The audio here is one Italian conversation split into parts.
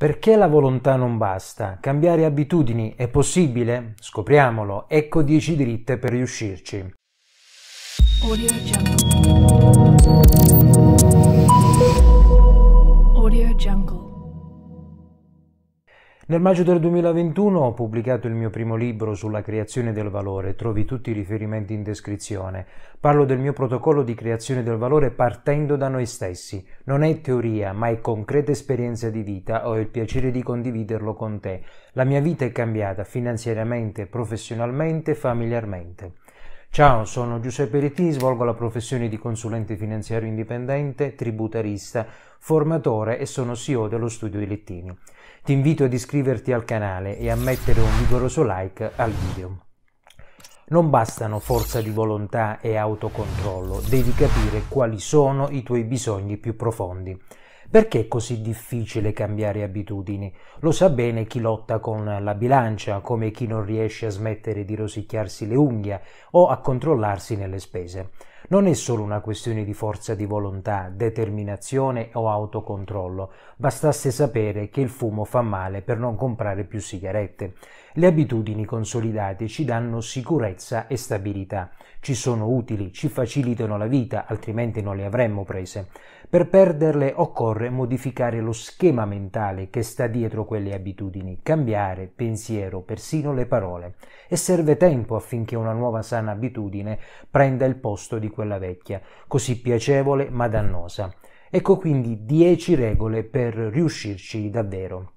Perché la volontà non basta? Cambiare abitudini è possibile? Scopriamolo. Ecco 10 dritte per riuscirci. Nel maggio del 2021 ho pubblicato il mio primo libro sulla creazione del valore, trovi tutti i riferimenti in descrizione. Parlo del mio protocollo di creazione del valore partendo da noi stessi. Non è teoria, ma è concreta esperienza di vita, ho il piacere di condividerlo con te. La mia vita è cambiata finanziariamente, professionalmente, e familiarmente. Ciao, sono Giuseppe Ritti, svolgo la professione di consulente finanziario indipendente, tributarista, formatore e sono CEO dello studio di Lettini. Ti invito ad iscriverti al canale e a mettere un vigoroso like al video. Non bastano forza di volontà e autocontrollo, devi capire quali sono i tuoi bisogni più profondi. Perché è così difficile cambiare abitudini? Lo sa bene chi lotta con la bilancia, come chi non riesce a smettere di rosicchiarsi le unghie o a controllarsi nelle spese. Non è solo una questione di forza di volontà, determinazione o autocontrollo. Bastasse sapere che il fumo fa male per non comprare più sigarette. Le abitudini consolidate ci danno sicurezza e stabilità. Ci sono utili, ci facilitano la vita, altrimenti non le avremmo prese. Per perderle occorre modificare lo schema mentale che sta dietro quelle abitudini, cambiare pensiero, persino le parole. E serve tempo affinché una nuova sana abitudine prenda il posto di quella vecchia, così piacevole ma dannosa. Ecco quindi 10 regole per riuscirci davvero.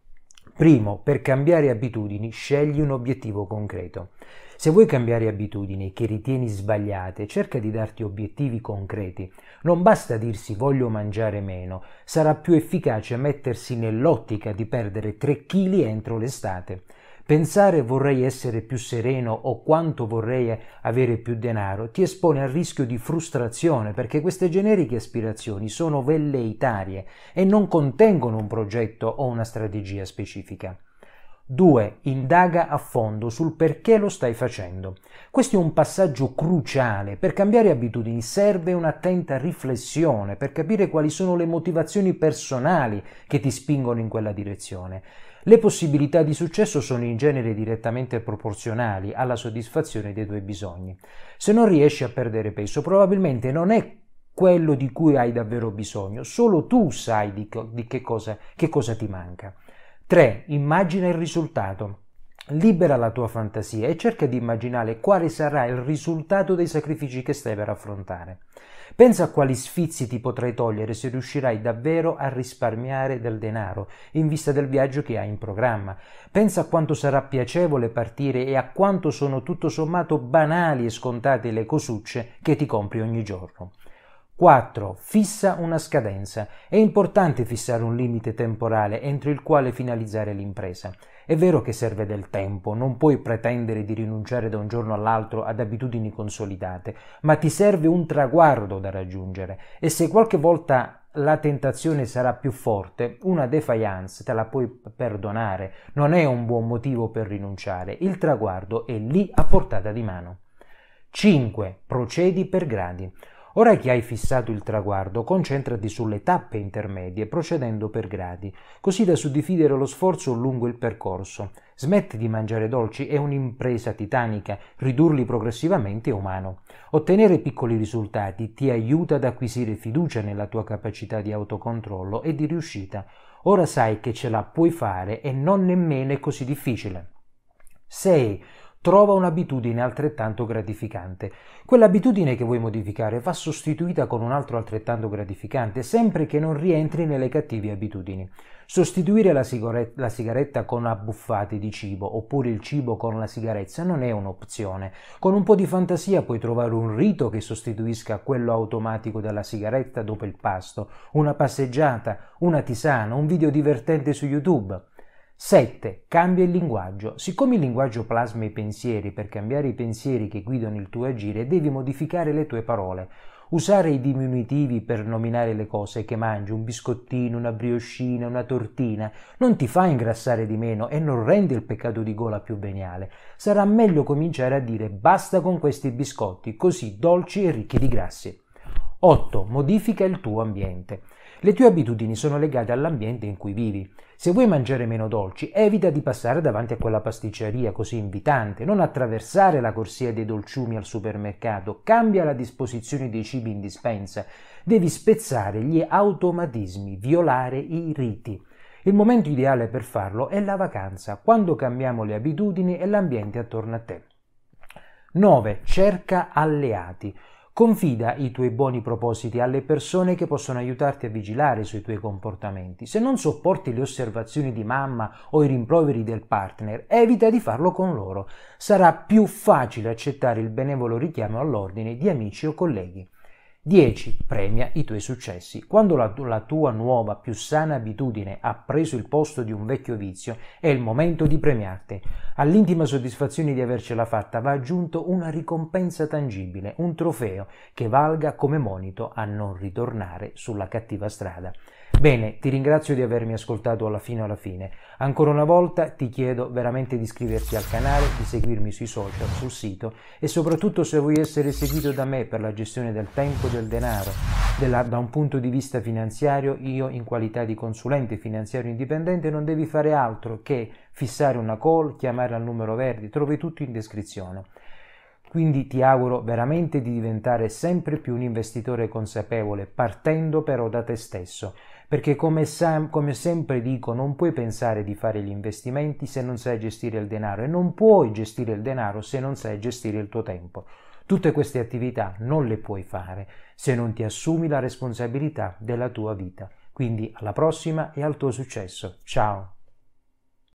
Primo, per cambiare abitudini scegli un obiettivo concreto. Se vuoi cambiare abitudini che ritieni sbagliate, cerca di darti obiettivi concreti. Non basta dirsi voglio mangiare meno, sarà più efficace mettersi nell'ottica di perdere 3 kg entro l'estate. Pensare vorrei essere più sereno o quanto vorrei avere più denaro ti espone al rischio di frustrazione perché queste generiche aspirazioni sono velleitarie e non contengono un progetto o una strategia specifica. 2. Indaga a fondo sul perché lo stai facendo. Questo è un passaggio cruciale. Per cambiare abitudini serve un'attenta riflessione per capire quali sono le motivazioni personali che ti spingono in quella direzione. Le possibilità di successo sono in genere direttamente proporzionali alla soddisfazione dei tuoi bisogni. Se non riesci a perdere peso, probabilmente non è quello di cui hai davvero bisogno, solo tu sai di, co- di che, cosa, che cosa ti manca. 3. Immagina il risultato. Libera la tua fantasia e cerca di immaginare quale sarà il risultato dei sacrifici che stai per affrontare. Pensa a quali sfizi ti potrai togliere se riuscirai davvero a risparmiare del denaro in vista del viaggio che hai in programma. Pensa a quanto sarà piacevole partire e a quanto sono tutto sommato banali e scontate le cosucce che ti compri ogni giorno. 4. Fissa una scadenza. È importante fissare un limite temporale entro il quale finalizzare l'impresa. È vero che serve del tempo, non puoi pretendere di rinunciare da un giorno all'altro ad abitudini consolidate, ma ti serve un traguardo da raggiungere e se qualche volta la tentazione sarà più forte, una defiance te la puoi perdonare, non è un buon motivo per rinunciare, il traguardo è lì a portata di mano. 5. Procedi per gradi. Ora che hai fissato il traguardo, concentrati sulle tappe intermedie, procedendo per gradi, così da suddividere lo sforzo lungo il percorso. Smetti di mangiare dolci è un'impresa titanica, ridurli progressivamente è umano. Ottenere piccoli risultati ti aiuta ad acquisire fiducia nella tua capacità di autocontrollo e di riuscita. Ora sai che ce la puoi fare e non nemmeno è così difficile. 6 trova un'abitudine altrettanto gratificante. Quell'abitudine che vuoi modificare va sostituita con un altro altrettanto gratificante, sempre che non rientri nelle cattive abitudini. Sostituire la, sigare- la sigaretta con abbuffate di cibo oppure il cibo con la sigarezza non è un'opzione. Con un po' di fantasia puoi trovare un rito che sostituisca quello automatico della sigaretta dopo il pasto, una passeggiata, una tisana, un video divertente su YouTube. 7. Cambia il linguaggio. Siccome il linguaggio plasma i pensieri, per cambiare i pensieri che guidano il tuo agire devi modificare le tue parole. Usare i diminutivi per nominare le cose che mangi, un biscottino, una brioscina, una tortina, non ti fa ingrassare di meno e non rende il peccato di gola più veniale. Sarà meglio cominciare a dire basta con questi biscotti, così dolci e ricchi di grassi. 8. Modifica il tuo ambiente. Le tue abitudini sono legate all'ambiente in cui vivi. Se vuoi mangiare meno dolci, evita di passare davanti a quella pasticceria così invitante, non attraversare la corsia dei dolciumi al supermercato, cambia la disposizione dei cibi in dispensa, devi spezzare gli automatismi, violare i riti. Il momento ideale per farlo è la vacanza, quando cambiamo le abitudini e l'ambiente attorno a te. 9. Cerca alleati. Confida i tuoi buoni propositi alle persone che possono aiutarti a vigilare sui tuoi comportamenti. Se non sopporti le osservazioni di mamma o i rimproveri del partner, evita di farlo con loro. Sarà più facile accettare il benevolo richiamo all'ordine di amici o colleghi. 10. Premia i tuoi successi. Quando la, la, tua nuova, più sana abitudine ha preso il posto di un vecchio vizio, è il momento di premiarti. All'intima soddisfazione di avercela fatta va aggiunto una ricompensa tangibile, un trofeo che valga come monito a non ritornare sulla cattiva strada. Bene, ti ringrazio di avermi ascoltato alla fine alla fine. Ancora una volta ti chiedo veramente di iscriverti al canale, di seguirmi sui social, sul sito e soprattutto se vuoi essere seguito da me per la gestione del tempo e del denaro, della, da un punto di vista finanziario, io in qualità di consulente finanziario indipendente non devi fare altro che fissare una call, chiamare al numero verde, trovi tutto in descrizione. Quindi ti auguro veramente di diventare sempre più un investitore consapevole, partendo però da te stesso. Perché come, sem- come sempre dico, non puoi pensare di fare gli investimenti se non sai gestire il denaro e non puoi gestire il denaro se non sai gestire il tuo tempo. Tutte queste attività non le puoi fare se non ti assumi la responsabilità della tua vita. Quindi alla prossima e al tuo successo. Ciao!